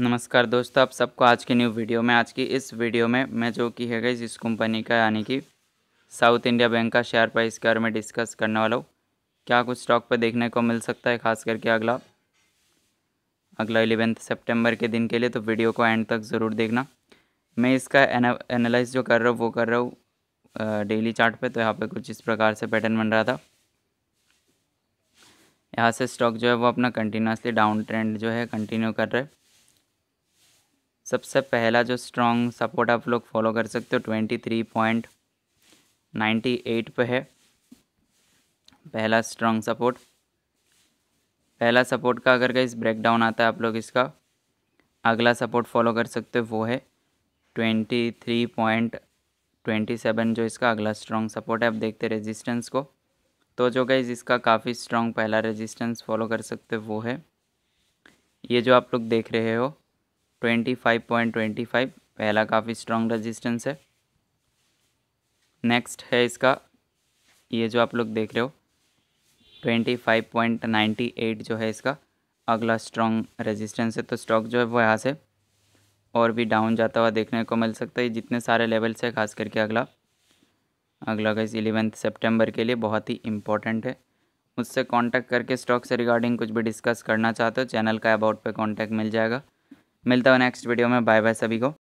नमस्कार दोस्तों आप सबको आज की न्यू वीडियो में आज की इस वीडियो में मैं जो की है गई इस कंपनी का यानी कि साउथ इंडिया बैंक का शेयर प्राइस के बारे में डिस्कस करने वाला हूँ क्या कुछ स्टॉक पर देखने को मिल सकता है खास करके अगला अगला इलेवेंथ सितंबर के दिन के लिए तो वीडियो को एंड तक ज़रूर देखना मैं इसका एनालाइज जो कर रहा हूँ वो कर रहा हूँ डेली चार्ट पे तो यहाँ पर कुछ इस प्रकार से पैटर्न बन रहा था यहाँ से स्टॉक जो है वो अपना कंटिन्यूसली डाउन ट्रेंड जो है कंटिन्यू कर रहा है सबसे पहला जो स्ट्रॉन्ग सपोर्ट आप लोग फॉलो कर सकते हो twenty three point ninety eight पर है पहला स्ट्रॉन्ग सपोर्ट पहला सपोर्ट का अगर ब्रेक ब्रेकडाउन आता है आप लोग इसका अगला सपोर्ट फॉलो कर सकते हो वो है twenty three point twenty seven जो इसका अगला स्ट्रॉन्ग सपोर्ट है आप देखते रेजिस्टेंस को तो जो गाइज इसका काफ़ी स्ट्रॉन्ग पहला रेजिस्टेंस फॉलो कर सकते हो वो है ये जो आप लोग देख रहे हो twenty five point twenty five पहला काफ़ी स्ट्रॉन्ग रेजिस्टेंस है नेक्स्ट है इसका ये जो आप लोग देख रहे हो twenty five point ninety eight जो है इसका अगला स्ट्रॉन्ग रेजिस्टेंस है तो स्टॉक जो है वो यहाँ से और भी डाउन जाता हुआ देखने को मिल सकता है जितने सारे लेवल्स है खास करके अगला अगला इस इलेवेंथ सेप्टेम्बर के लिए बहुत ही इंपॉर्टेंट है मुझसे कांटेक्ट करके स्टॉक से रिगार्डिंग कुछ भी डिस्कस करना चाहते हो चैनल का अबाउट पे कांटेक्ट मिल जाएगा मिलता है नेक्स्ट वीडियो में बाय बाय सभी को